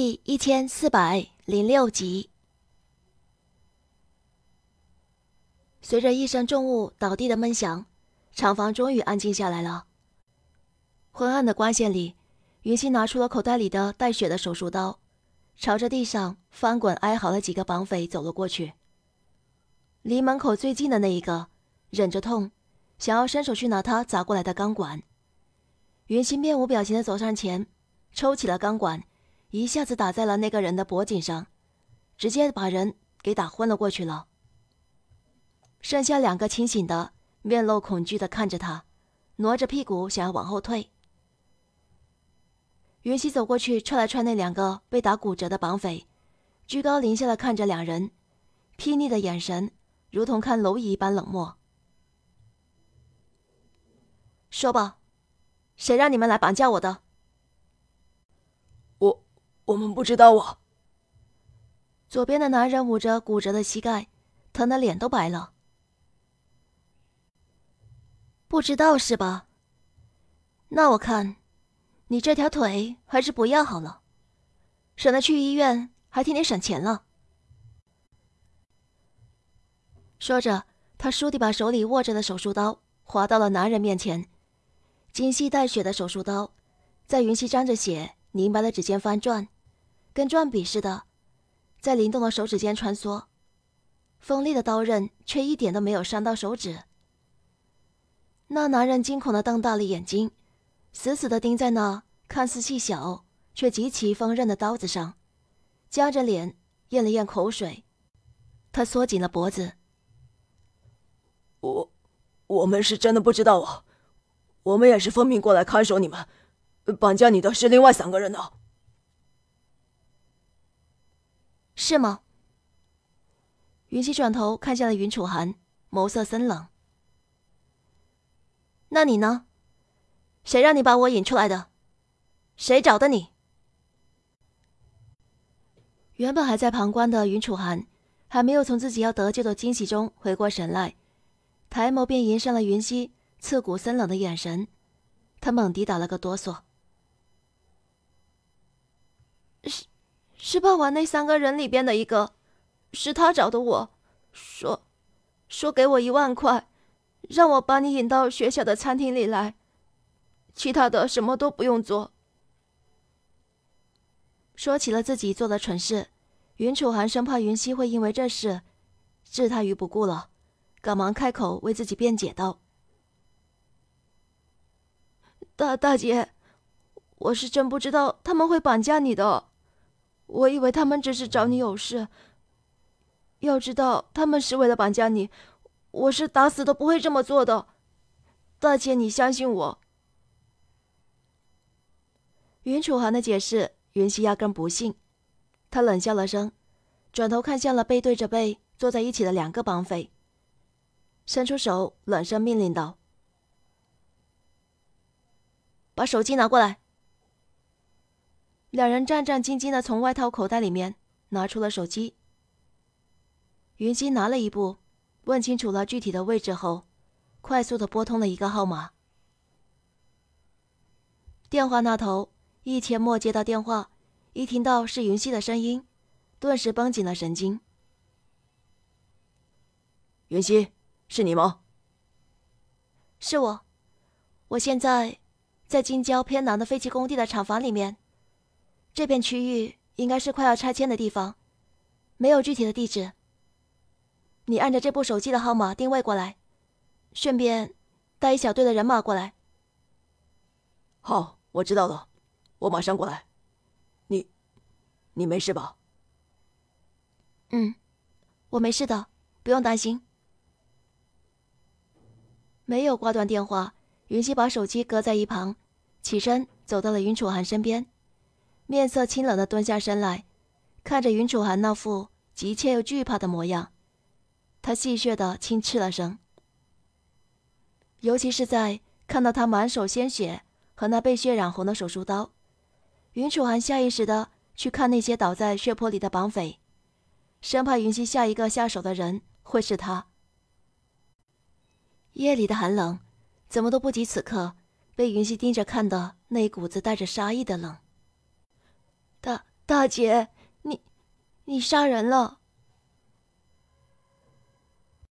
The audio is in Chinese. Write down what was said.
第一千四百零六集。随着一声重物倒地的闷响，厂房终于安静下来了。昏暗的光线里，云溪拿出了口袋里的带血的手术刀，朝着地上翻滚哀嚎的几个绑匪走了过去。离门口最近的那一个忍着痛，想要伸手去拿他砸过来的钢管，云溪面无表情的走上前，抽起了钢管。一下子打在了那个人的脖颈上，直接把人给打昏了过去了。剩下两个清醒的，面露恐惧的看着他，挪着屁股想要往后退。云溪走过去踹了踹那两个被打骨折的绑匪，居高临下的看着两人，睥睨的眼神如同看蝼蚁一般冷漠。说吧，谁让你们来绑架我的？我们不知道啊。左边的男人捂着骨折的膝盖，疼得脸都白了。不知道是吧？那我看，你这条腿还是不要好了，省得去医院还天天省钱了。说着，他倏地把手里握着的手术刀划到了男人面前，精细带血的手术刀在云溪沾着血凝白的指尖翻转。跟转笔似的，在灵动的手指间穿梭，锋利的刀刃却一点都没有伤到手指。那男人惊恐的瞪大了眼睛，死死的盯在那看似细小却极其锋刃的刀子上，夹着脸咽了咽口水，他缩紧了脖子：“我，我们是真的不知道啊，我们也是奉命过来看守你们，绑架你的是另外三个人呢。”是吗？云溪转头看向了云楚寒，眸色森冷。那你呢？谁让你把我引出来的？谁找的你？原本还在旁观的云楚寒，还没有从自己要得救的惊喜中回过神来，抬眸便迎上了云溪刺骨森冷的眼神，他猛地打了个哆嗦。是傍晚那三个人里边的一个，是他找的。我说：“说给我一万块，让我把你引到学校的餐厅里来，其他的什么都不用做。”说起了自己做的蠢事，云楚寒生怕云溪会因为这事置他于不顾了，赶忙开口为自己辩解道：“大大姐，我是真不知道他们会绑架你的。”我以为他们只是找你有事。要知道，他们是为了绑架你，我是打死都不会这么做的。大姐，你相信我。云楚寒的解释，云溪压根不信。他冷笑了声，转头看向了背对着背坐在一起的两个绑匪，伸出手，冷声命令道：“把手机拿过来。”两人战战兢兢地从外套口袋里面拿出了手机。云溪拿了一部，问清楚了具体的位置后，快速地拨通了一个号码。电话那头，易千陌接到电话，一听到是云溪的声音，顿时绷紧了神经：“云溪，是你吗？”“是我，我现在在京郊偏南的废弃工地的厂房里面。”这片区域应该是快要拆迁的地方，没有具体的地址。你按着这部手机的号码定位过来，顺便带一小队的人马过来。好，我知道了，我马上过来。你，你没事吧？嗯，我没事的，不用担心。没有挂断电话，云溪把手机搁在一旁，起身走到了云楚寒身边。面色清冷的蹲下身来，看着云楚寒那副急切又惧怕的模样，他戏谑的轻斥了声。尤其是在看到他满手鲜血和那被血染红的手术刀，云楚寒下意识的去看那些倒在血泊里的绑匪，生怕云溪下一个下手的人会是他。夜里的寒冷，怎么都不及此刻被云溪盯着看的那一股子带着杀意的冷。大大姐，你，你杀人了。